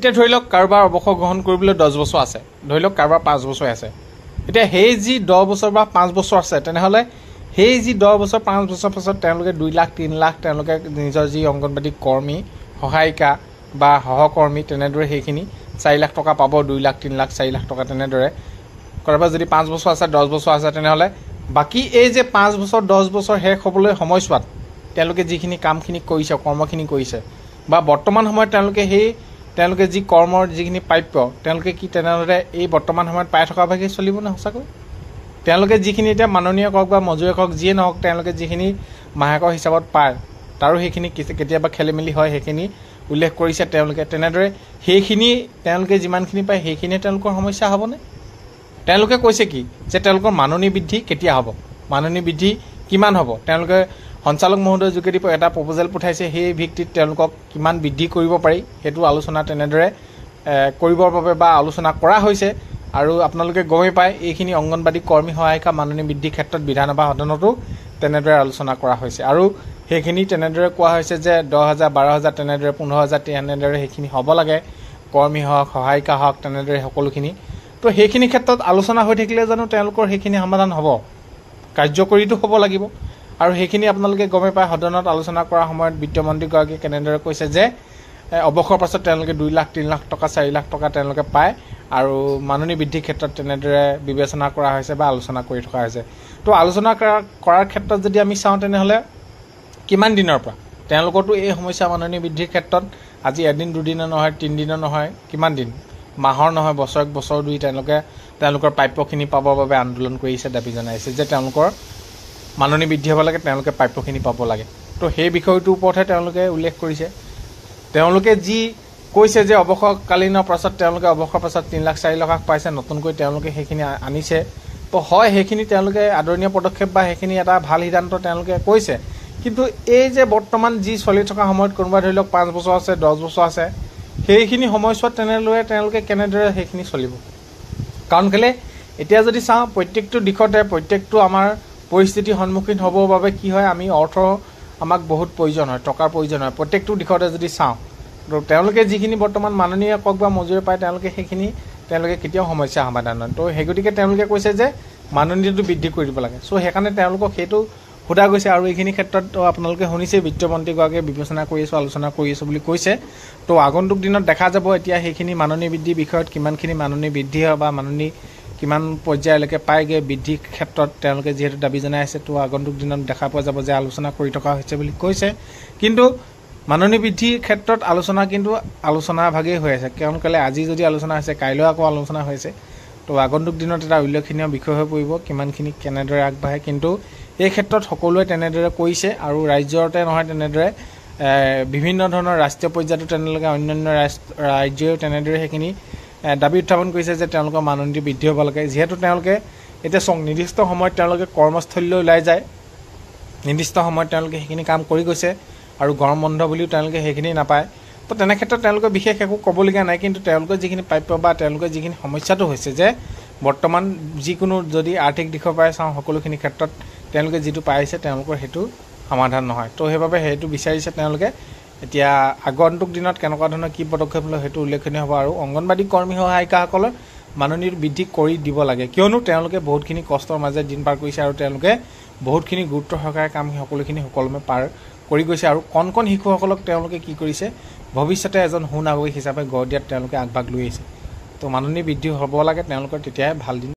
এতিয়া ধৰি লওক কাৰোবাৰ অৱসৰ গ্ৰহণ কৰিবলৈ দহ বছৰ আছে ধৰি লওক কাৰোবাৰ পাঁচ বছৰ আছে এতিয়া সেই যি দহ বছৰ বা পাঁচ বছৰ আছে তেনেহ'লে সেই যি দহ বছৰ পাঁচ বছৰ পাছত তেওঁলোকে দুই লাখ তিনি লাখ তেওঁলোকে নিজৰ যি অংগনবাদী কৰ্মী সহায়িকা বা সহকৰ্মী তেনেদৰে সেইখিনি চাৰি লাখ টকা পাব দুই লাখ তিনি লাখ চাৰি লাখ টকা তেনেদৰে কাৰোবাৰ যদি পাঁচ বছৰ আছে দহ বছৰ আছে তেনেহ'লে বাকী এই যে পাঁচ বছৰ দহ বছৰ শেষ হ'বলৈ সময়ছোৱাত তেওঁলোকে যিখিনি কামখিনি কৰিছে কৰ্মখিনি কৰিছে বা বৰ্তমান সময়ত তেওঁলোকে সেই তেওঁলোকে যি কৰ্মৰ যিখিনি প্ৰাপ্য তেওঁলোকে কি তেনেদৰে এই বৰ্তমান সময়ত পাই থকাভাগে চলিব নে সঁচাকৈ তেওঁলোকে যিখিনি এতিয়া মাননীয় কওক বা মজুৰিয়ে কওক যিয়ে নহওক তেওঁলোকে যিখিনি মাহেকৰ হিচাপত পায় তাৰো সেইখিনি কেতিয়াবা খেলি মেলি হয় সেইখিনি উল্লেখ কৰিছে তেওঁলোকে তেনেদৰে সেইখিনি তেওঁলোকে যিমানখিনি পায় সেইখিনিয়ে তেওঁলোকৰ সমস্যা হ'বনে তেওঁলোকে কৈছে কি যে তেওঁলোকৰ মাননী বৃদ্ধি কেতিয়া হ'ব মাননী বৃদ্ধি কিমান হ'ব তেওঁলোকে সঞ্চালক মহোদয়ৰ যোগেদি এটা প্ৰপজেল পঠাইছে সেই ভিত্তিত তেওঁলোকক কিমান বৃদ্ধি কৰিব পাৰি সেইটো আলোচনা তেনেদৰে কৰিবৰ বাবে বা আলোচনা কৰা হৈছে আৰু আপোনালোকে গমেই পায় এইখিনি অংগনবাদী কৰ্মী সহায়িকা মাননী বৃদ্ধিৰ ক্ষেত্ৰত বিধানসভা সদনতো তেনেদৰে আলোচনা কৰা হৈছে আৰু সেইখিনি তেনেদৰে কোৱা হৈছে যে দহ হাজাৰ বাৰ হাজাৰ তেনেদৰে পোন্ধৰ হাজাৰ তেনেদৰে সেইখিনি হ'ব লাগে কৰ্মী হওক সহায়িকা হওক তেনেদৰে সকলোখিনি তো সেইখিনি ক্ষেত্ৰত আলোচনা হৈ থাকিলে জানো তেওঁলোকৰ সেইখিনি সমাধান হ'ব কাৰ্যকৰীটো হ'ব লাগিব আৰু সেইখিনি আপোনালোকে গমেই পায় সদনত আলোচনা কৰাৰ সময়ত বিত্তমন্ত্ৰীগৰাকীয়ে কেনেদৰে কৈছে যে অৱসৰৰ পাছত তেওঁলোকে দুই লাখ তিনি লাখ টকা চাৰি লাখ টকা তেওঁলোকে পায় আৰু মাননি বৃদ্ধিৰ ক্ষেত্ৰত তেনেদৰে বিবেচনা কৰা হৈছে বা আলোচনা কৰি থকা হৈছে তো আলোচনা কৰা কৰাৰ ক্ষেত্ৰত যদি আমি চাওঁ তেনেহ'লে কিমান দিনৰ পৰা তেওঁলোকৰতো এই সমস্যা মাননি বৃদ্ধিৰ ক্ষেত্ৰত আজি এদিন দুদিনৰ নহয় তিনিদিনৰ নহয় কিমান দিন মাহৰ নহয় বছৰক বছৰ দুই তেওঁলোকে তেওঁলোকৰ প্ৰাপ্যখিনি পাবৰ বাবে আন্দোলন কৰিছে দাবী জনাইছে যে তেওঁলোকৰ মাননি বৃদ্ধি হ'ব লাগে তেওঁলোকে প্ৰাপ্যখিনি পাব লাগে তো সেই বিষয়টোৰ ওপৰতহে তেওঁলোকে উল্লেখ কৰিছে তেওঁলোকে যি কৈছে যে অৱসৰকালীনৰ পাছত তেওঁলোকে অৱসৰ পাছত তিনি লাখ চাৰি লাখ পাইছে নতুনকৈ তেওঁলোকে সেইখিনি আনিছে তো হয় সেইখিনি তেওঁলোকে আদৰণীয় পদক্ষেপ বা সেইখিনি এটা ভাল সিদ্ধান্ত তেওঁলোকে কৈছে কিন্তু এই যে বৰ্তমান যি চলি থকা সময়ত কোনোবা ধৰি লওক পাঁচ বছৰ আছে দহ বছৰ আছে সেইখিনি সময়ছোৱাত তেনেদৰে তেওঁলোকে কেনেদৰে সেইখিনি চলিব কাৰণ কেলৈ এতিয়া যদি চাওঁ প্ৰত্যেকটো দিশতে প্ৰত্যেকটো আমাৰ পৰিস্থিতিৰ সন্মুখীন হ'বৰ বাবে কি হয় আমি অৰ্থ আমাক বহুত প্ৰয়োজন হয় টকাৰ প্ৰয়োজন হয় প্ৰত্যেকটো দিশতে যদি চাওঁ আৰু তেওঁলোকে যিখিনি বৰ্তমান মাননীয় কওক বা মজুৰি পায় তেওঁলোকে সেইখিনি তেওঁলোকে কেতিয়াও সমস্যা সমাধান নহয় তো সেই গতিকে তেওঁলোকে কৈছে যে মাননীটো বৃদ্ধি কৰি দিব লাগে চ' সেইকাৰণে তেওঁলোকক সেইটো সোধা গৈছে আৰু এইখিনি ক্ষেত্ৰত আপোনালোকে শুনিছেই বিত্তমন্ত্ৰীগৰাকীয়ে বিবেচনা কৰি আছোঁ আলোচনা কৰি আছোঁ বুলি কৈছে তো আগন্তুক দিনত দেখা যাব এতিয়া সেইখিনি মাননী বৃদ্ধিৰ বিষয়ত কিমানখিনি মাননী বৃদ্ধি হয় বা মাননী কিমান পৰ্যায়লৈকে পায়গৈ বৃদ্ধিৰ ক্ষেত্ৰত তেওঁলোকে যিহেতু দাবী জনাই আছে তো আগন্তুক দিনত দেখা পোৱা যাব যে আলোচনা কৰি থকা হৈছে বুলি কৈছে কিন্তু মাননী বৃদ্ধিৰ ক্ষেত্ৰত আলোচনা কিন্তু আলোচনা ভাগেই হৈ আছে কাৰণ কেলৈ আজি যদি আলোচনা হৈছে কাইলৈ আকৌ আলোচনা হৈছে তো আগন্তুক দিনত এটা উল্লেখনীয় বিষয় হৈ পৰিব কিমানখিনি কেনেদৰে আগবাঢ়ে কিন্তু এই ক্ষেত্ৰত সকলোৱে তেনেদৰে কৈছে আৰু ৰাজ্যতে নহয় তেনেদৰে বিভিন্ন ধৰণৰ ৰাষ্ট্ৰীয় পৰ্যায়তো তেনেদৰে অন্যান্য ৰাষ্ট্ৰ ৰাজ্যইও তেনেদৰে সেইখিনি দাবী উত্থাপন কৰিছে যে তেওঁলোকৰ মাননীটো বৃদ্ধি হ'ব লাগে যিহেতু তেওঁলোকে এতিয়া চাওক নিৰ্দিষ্ট সময়ত তেওঁলোকে কৰ্মস্থলীলৈ ওলাই যায় নিৰ্দিষ্ট সময়ত তেওঁলোকে সেইখিনি কাম কৰি গৈছে আৰু গৰম বন্ধ বুলিও তেওঁলোকে সেইখিনি নাপায় তো তেনেক্ষেত্ৰত তেওঁলোকে বিশেষ একো ক'বলগীয়া নাই কিন্তু তেওঁলোকৰ যিখিনি প্ৰাপ্য বা তেওঁলোকৰ যিখিনি সমস্যাটো হৈছে যে বৰ্তমান যিকোনো যদি আৰ্থিক দিশৰ পৰাই চাওঁ সকলোখিনি ক্ষেত্ৰত তেওঁলোকে যিটো পাইছে তেওঁলোকৰ সেইটো সমাধান নহয় তো সেইবাবে সেইটো বিচাৰিছে তেওঁলোকে এতিয়া আগন্তুক দিনত কেনেকুৱা ধৰণৰ কি পদক্ষেপ লয় সেইটো উল্লেখনীয় হ'ব আৰু অংগনবাদী কৰ্মী সহায়িকাসকলৰ মাননী বৃদ্ধি কৰি দিব লাগে কিয়নো তেওঁলোকে বহুতখিনি কষ্টৰ মাজেৰে দিন পাৰ কৰিছে আৰু তেওঁলোকে বহুতখিনি গুৰুত্ব সহকাৰে কাম সকলোখিনি সুকলমে পাৰ কৰি গৈছে আৰু কণ কণ শিশুসকলক তেওঁলোকে কি কৰিছে ভৱিষ্যতে এজন সুনাগৰিক হিচাপে গঢ় দিয়াত তেওঁলোকে আগভাগ লৈ আহিছে তো মাননী বৃদ্ধি হ'ব লাগে তেওঁলোকৰ তেতিয়াহে ভাল দিন